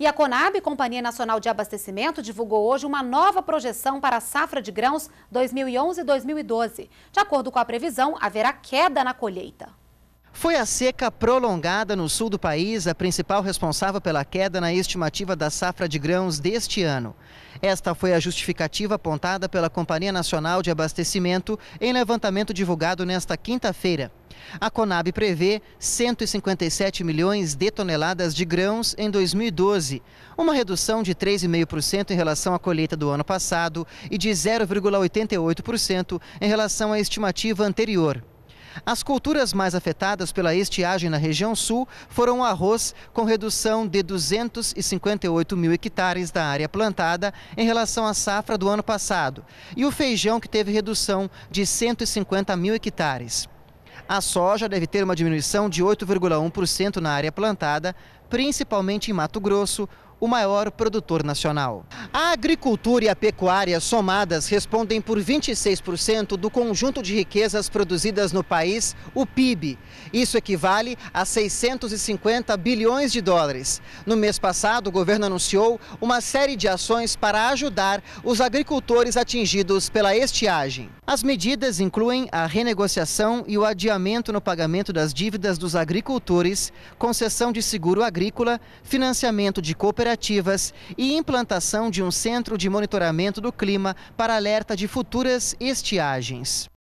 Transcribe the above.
E a Conab, Companhia Nacional de Abastecimento, divulgou hoje uma nova projeção para a safra de grãos 2011-2012. De acordo com a previsão, haverá queda na colheita. Foi a seca prolongada no sul do país a principal responsável pela queda na estimativa da safra de grãos deste ano. Esta foi a justificativa apontada pela Companhia Nacional de Abastecimento em levantamento divulgado nesta quinta-feira. A Conab prevê 157 milhões de toneladas de grãos em 2012, uma redução de 3,5% em relação à colheita do ano passado e de 0,88% em relação à estimativa anterior. As culturas mais afetadas pela estiagem na região sul foram o arroz, com redução de 258 mil hectares da área plantada em relação à safra do ano passado, e o feijão, que teve redução de 150 mil hectares. A soja deve ter uma diminuição de 8,1% na área plantada, principalmente em Mato Grosso, o maior produtor nacional. A agricultura e a pecuária somadas respondem por 26% do conjunto de riquezas produzidas no país, o PIB. Isso equivale a 650 bilhões de dólares. No mês passado, o governo anunciou uma série de ações para ajudar os agricultores atingidos pela estiagem. As medidas incluem a renegociação e o adiamento no pagamento das dívidas dos agricultores, concessão de seguro agrícola, financiamento de cooperativas cooperativas e implantação de um centro de monitoramento do clima para alerta de futuras estiagens.